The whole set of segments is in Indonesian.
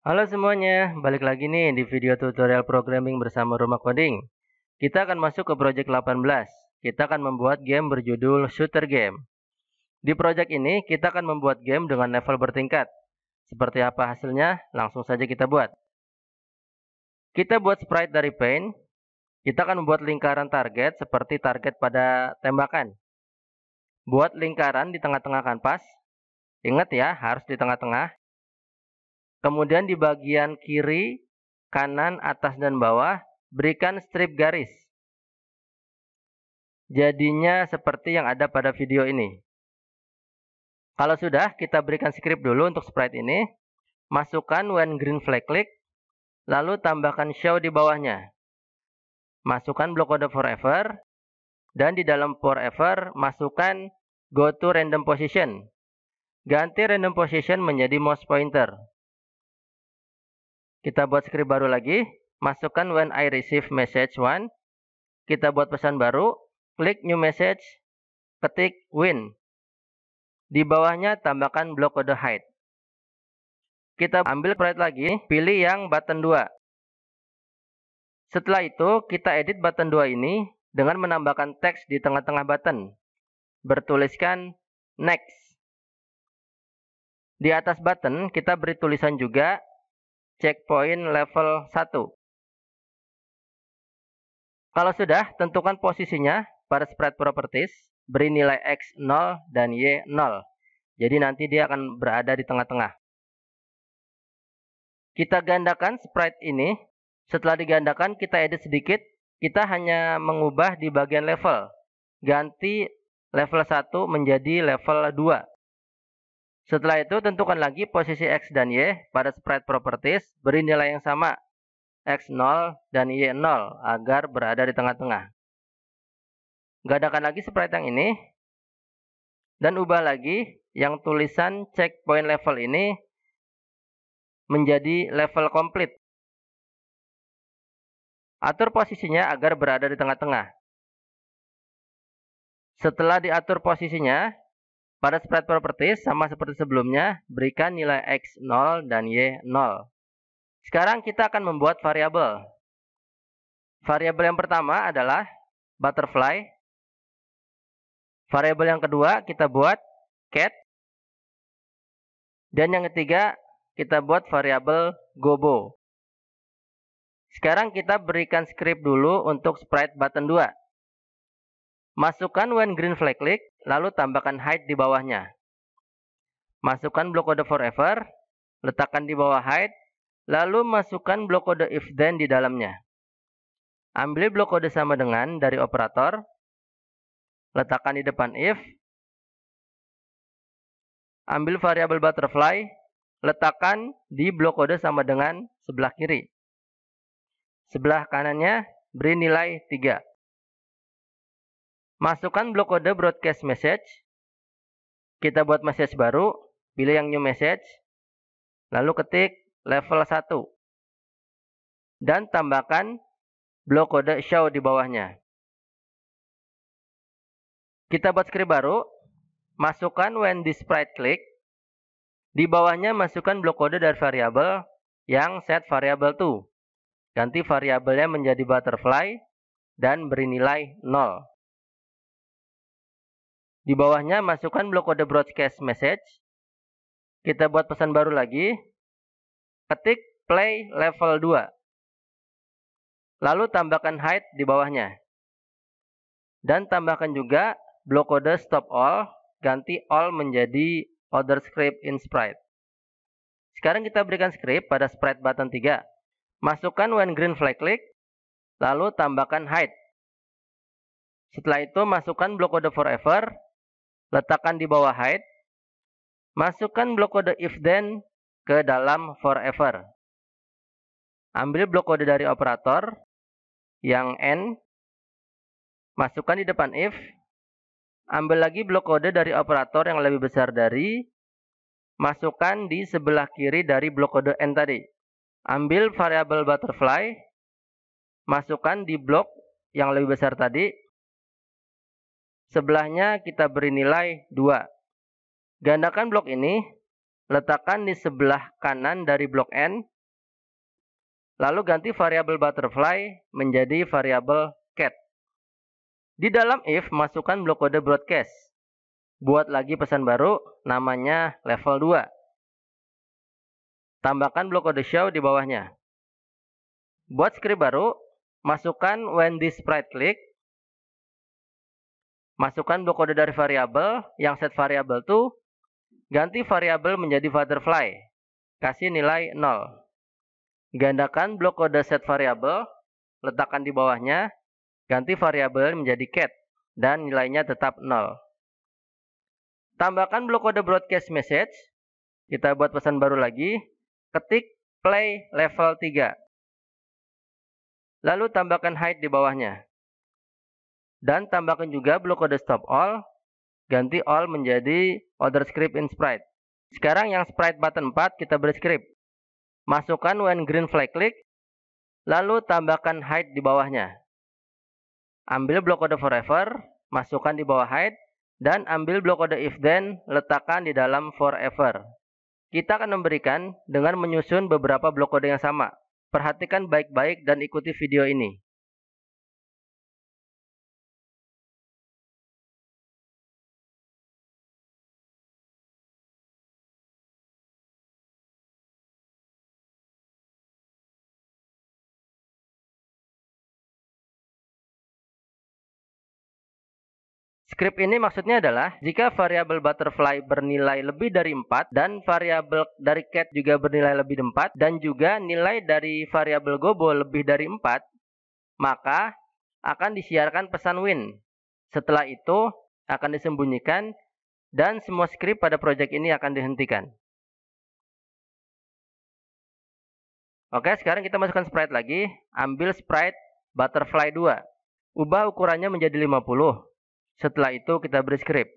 Halo semuanya, balik lagi nih di video tutorial programming bersama Rumah Coding. Kita akan masuk ke project 18. Kita akan membuat game berjudul Shooter Game. Di project ini, kita akan membuat game dengan level bertingkat. Seperti apa hasilnya, langsung saja kita buat. Kita buat sprite dari paint. Kita akan membuat lingkaran target seperti target pada tembakan. Buat lingkaran di tengah-tengah kanvas. Ingat ya, harus di tengah-tengah Kemudian di bagian kiri, kanan, atas, dan bawah, berikan strip garis. Jadinya seperti yang ada pada video ini. Kalau sudah, kita berikan script dulu untuk sprite ini. Masukkan when green flag click, lalu tambahkan show di bawahnya. Masukkan blok kode forever, dan di dalam forever masukkan go to random position. Ganti random position menjadi mouse pointer. Kita buat script baru lagi. Masukkan when I receive message one. Kita buat pesan baru. Klik new message. Ketik win. Di bawahnya tambahkan block kode height. Kita ambil sprite lagi. Pilih yang button 2. Setelah itu, kita edit button 2 ini dengan menambahkan teks di tengah-tengah button. Bertuliskan next. Di atas button, kita beri tulisan juga checkpoint level 1. Kalau sudah, tentukan posisinya pada spread properties, beri nilai X0 dan Y0. Jadi nanti dia akan berada di tengah-tengah. Kita gandakan sprite ini. Setelah digandakan, kita edit sedikit. Kita hanya mengubah di bagian level. Ganti level 1 menjadi level 2. Setelah itu tentukan lagi posisi X dan Y pada spread properties, beri nilai yang sama X0 dan Y0 agar berada di tengah-tengah. Gadakan lagi spread yang ini dan ubah lagi yang tulisan checkpoint level ini menjadi level complete. Atur posisinya agar berada di tengah-tengah. Setelah diatur posisinya, pada spread properties, sama seperti sebelumnya, berikan nilai X0 dan Y0. Sekarang kita akan membuat variabel. Variabel yang pertama adalah butterfly. Variabel yang kedua kita buat cat. Dan yang ketiga kita buat variabel gobo. Sekarang kita berikan script dulu untuk sprite button 2. Masukkan when green flag click lalu tambahkan height di bawahnya. Masukkan blok kode forever, letakkan di bawah height. lalu masukkan blok kode if then di dalamnya. Ambil blok kode sama dengan dari operator, letakkan di depan if, ambil variabel butterfly, letakkan di blok kode sama dengan sebelah kiri. Sebelah kanannya beri nilai 3. Masukkan blok kode broadcast message. Kita buat message baru, pilih yang new message. Lalu ketik level 1. Dan tambahkan blok kode show di bawahnya. Kita buat script baru. Masukkan when this sprite click. Di bawahnya masukkan blok kode dari variabel yang set variabel to. Ganti variabelnya menjadi butterfly dan beri nilai 0. Di bawahnya masukkan blok kode broadcast message. Kita buat pesan baru lagi. Ketik play level 2. Lalu tambahkan hide di bawahnya. Dan tambahkan juga blok kode stop all, ganti all menjadi order script in sprite. Sekarang kita berikan script pada sprite button 3. Masukkan when green flag click, lalu tambahkan hide. Setelah itu masukkan blok kode forever, letakkan di bawah hide, masukkan blok kode if then ke dalam forever. Ambil blok kode dari operator yang n, masukkan di depan if, ambil lagi blok kode dari operator yang lebih besar dari, masukkan di sebelah kiri dari blok kode n tadi. Ambil variabel butterfly, masukkan di blok yang lebih besar tadi, Sebelahnya kita beri nilai 2. Gandakan blok ini, letakkan di sebelah kanan dari blok N, lalu ganti variabel butterfly menjadi variabel cat. Di dalam if, masukkan blok kode broadcast. Buat lagi pesan baru, namanya level 2. Tambahkan blok kode show di bawahnya. Buat script baru, masukkan when this sprite click masukkan blok kode dari variabel yang set variabel tuh ganti variabel menjadi butterfly kasih nilai 0 gandakan blok kode set variabel letakkan di bawahnya ganti variabel menjadi cat dan nilainya tetap 0 tambahkan blok kode broadcast message kita buat pesan baru lagi ketik play level 3 lalu tambahkan height di bawahnya dan tambahkan juga blok kode stop all, ganti all menjadi order script in sprite. Sekarang yang sprite button 4 kita beri script. Masukkan when green flag click, lalu tambahkan height di bawahnya. Ambil blok kode forever, masukkan di bawah height, dan ambil blok kode if then, letakkan di dalam forever. Kita akan memberikan dengan menyusun beberapa blok kode yang sama. Perhatikan baik-baik dan ikuti video ini. Script ini maksudnya adalah jika variabel butterfly bernilai lebih dari 4 dan variabel dari cat juga bernilai lebih dari 4 dan juga nilai dari variabel gobo lebih dari 4, maka akan disiarkan pesan win. Setelah itu akan disembunyikan dan semua script pada project ini akan dihentikan. Oke, sekarang kita masukkan sprite lagi. Ambil sprite butterfly 2. Ubah ukurannya menjadi 50 setelah itu kita beri script.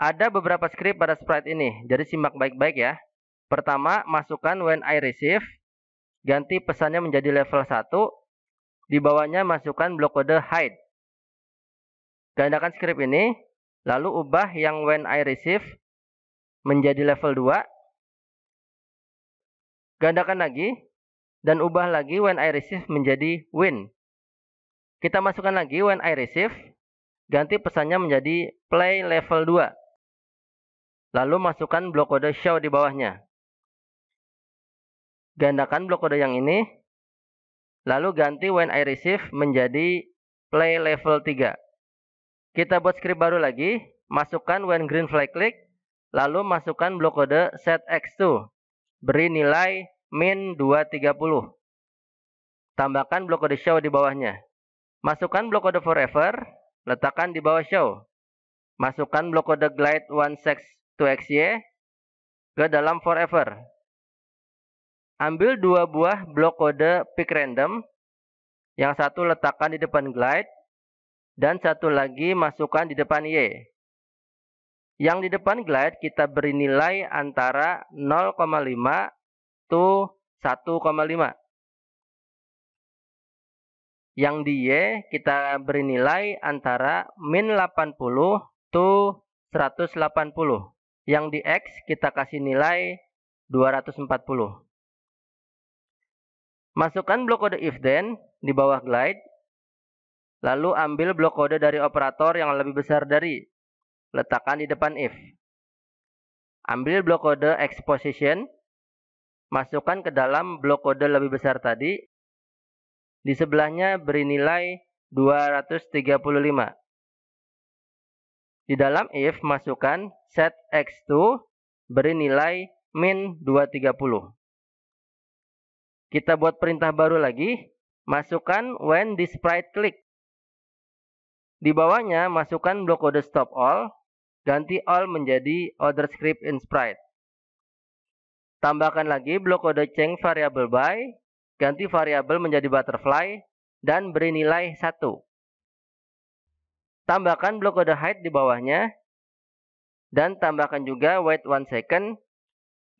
Ada beberapa script pada sprite ini, jadi simak baik-baik ya. Pertama, masukkan when I receive, ganti pesannya menjadi level 1, di bawahnya masukkan blok kode hide. Gandakan script ini, lalu ubah yang when I receive menjadi level 2. Gandakan lagi, dan ubah lagi when I receive menjadi win. Kita masukkan lagi when I receive, Ganti pesannya menjadi play level 2. Lalu masukkan blok kode show di bawahnya. Gandakan blok kode yang ini. Lalu ganti when I receive menjadi play level 3. Kita buat script baru lagi. Masukkan when green flag click. Lalu masukkan blok kode set x2. Beri nilai min 230. Tambahkan blok kode show di bawahnya. Masukkan blok kode forever Letakkan di bawah show. Masukkan blok kode glide 1 x y xy ke dalam forever. Ambil dua buah blok kode pick random. Yang satu letakkan di depan glide dan satu lagi masukkan di depan y. Yang di depan glide kita beri nilai antara 0,5 to 1,5 yang di Y kita beri nilai antara min 80 to 180. Yang di X kita kasih nilai 240. Masukkan blok kode if then di bawah glide. Lalu ambil blok kode dari operator yang lebih besar dari. Letakkan di depan if. Ambil blok kode exposition. Masukkan ke dalam blok kode lebih besar tadi di sebelahnya beri nilai 235. Di dalam if masukkan set x2 beri nilai min 230. Kita buat perintah baru lagi. Masukkan when di sprite click. Di bawahnya masukkan blok kode stop all. Ganti all menjadi order script in sprite. Tambahkan lagi blok kode change variable by ganti variabel menjadi butterfly, dan beri nilai 1. Tambahkan blok kode height di bawahnya, dan tambahkan juga wait 1 second,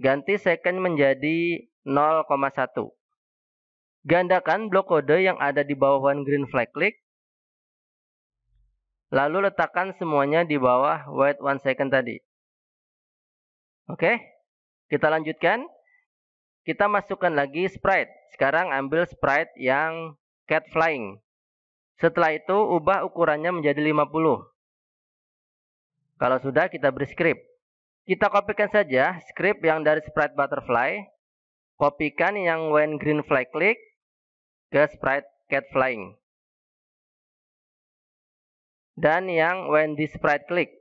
ganti second menjadi 0,1. Gandakan blok kode yang ada di bawah one green flag click, lalu letakkan semuanya di bawah wait 1 second tadi. Oke, kita lanjutkan. Kita masukkan lagi sprite. Sekarang ambil sprite yang cat flying. Setelah itu ubah ukurannya menjadi 50. Kalau sudah kita beri script. Kita kopikan saja script yang dari sprite butterfly. Kopikan yang when green fly click ke sprite cat flying. Dan yang when this sprite click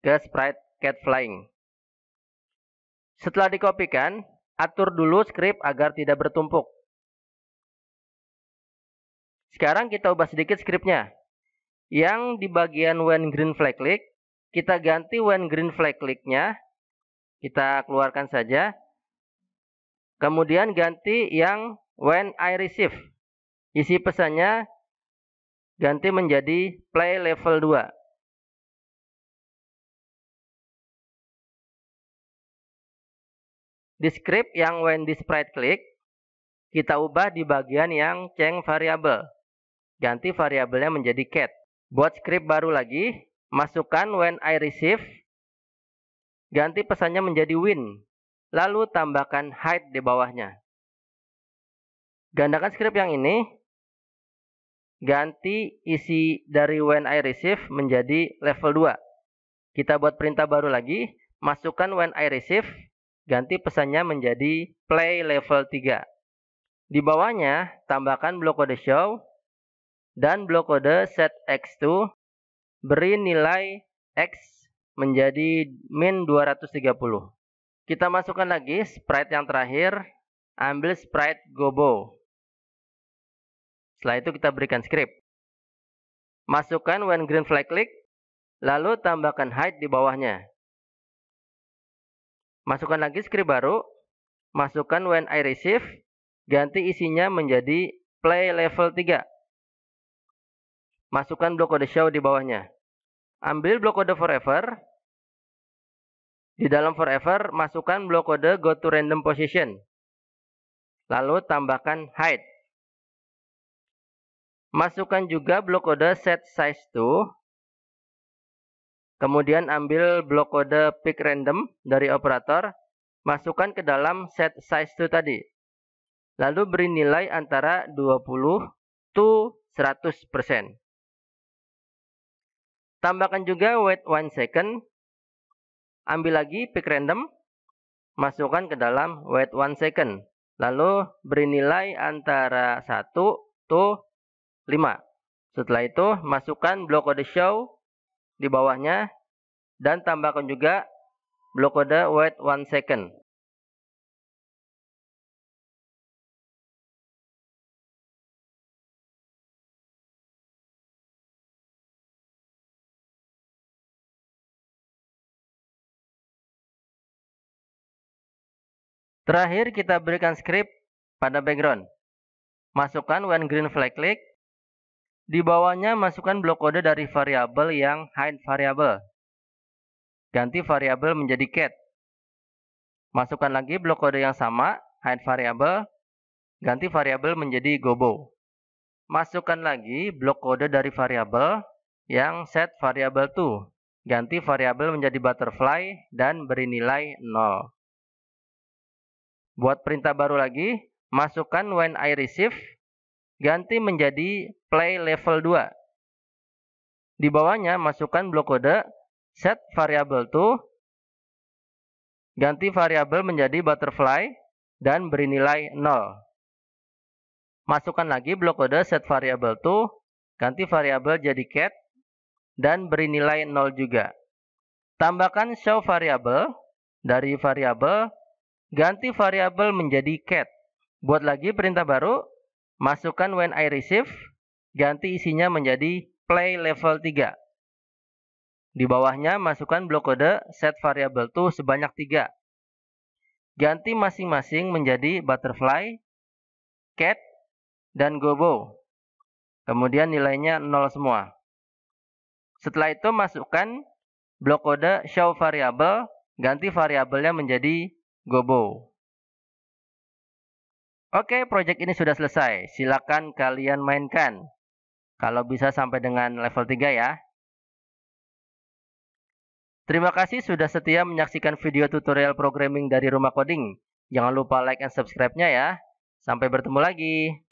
ke sprite cat flying. Setelah dikopikan, Atur dulu script agar tidak bertumpuk. Sekarang kita ubah sedikit scriptnya. Yang di bagian when green flag click, kita ganti when green flag clicknya. Kita keluarkan saja. Kemudian ganti yang when I receive. Isi pesannya ganti menjadi play level 2. di script yang when di sprite click, kita ubah di bagian yang change variable. Ganti variabelnya menjadi cat. Buat script baru lagi, masukkan when I receive, ganti pesannya menjadi win, lalu tambahkan hide di bawahnya. Gandakan script yang ini, ganti isi dari when I receive menjadi level 2. Kita buat perintah baru lagi, masukkan when I receive, ganti pesannya menjadi play level 3. Di bawahnya, tambahkan blok kode show dan blok kode set x2 beri nilai x menjadi min 230. Kita masukkan lagi sprite yang terakhir, ambil sprite gobo. Setelah itu kita berikan script. Masukkan when green flag click, lalu tambahkan height di bawahnya. Masukkan lagi script baru. Masukkan when I receive. Ganti isinya menjadi play level 3. Masukkan blok kode show di bawahnya. Ambil blok kode forever. Di dalam forever, masukkan blok kode go to random position. Lalu tambahkan hide. Masukkan juga blok kode set size to Kemudian ambil blok kode pick random dari operator, masukkan ke dalam set size to tadi. Lalu beri nilai antara 20 to 100%. Tambahkan juga wait one second. Ambil lagi pick random, masukkan ke dalam wait one second. Lalu beri nilai antara 1 to 5. Setelah itu masukkan blok kode show di bawahnya dan tambahkan juga blok kode wait one second. Terakhir kita berikan script pada background. Masukkan when green flag click di bawahnya masukkan blok kode dari variabel yang hide variabel. Ganti variabel menjadi cat. Masukkan lagi blok kode yang sama, hide variabel. ganti variabel menjadi gobo. Masukkan lagi blok kode dari variabel yang set variabel to. Ganti variabel menjadi butterfly dan beri nilai 0. Buat perintah baru lagi, masukkan when I receive ganti menjadi play level 2. Di bawahnya masukkan blok kode set variable to ganti variabel menjadi butterfly dan beri nilai 0. Masukkan lagi blok kode set variable to ganti variabel jadi cat dan beri nilai 0 juga. Tambahkan show variable dari variabel ganti variabel menjadi cat. Buat lagi perintah baru Masukkan when I receive, ganti isinya menjadi play level 3. Di bawahnya masukkan blok kode set variable to sebanyak 3. Ganti masing-masing menjadi butterfly, cat, dan gobo. Kemudian nilainya 0 semua. Setelah itu masukkan blok kode show variable, ganti variabelnya menjadi gobo. Oke, project ini sudah selesai. Silakan kalian mainkan. Kalau bisa sampai dengan level 3 ya. Terima kasih sudah setia menyaksikan video tutorial programming dari Rumah Coding. Jangan lupa like and subscribe-nya ya. Sampai bertemu lagi.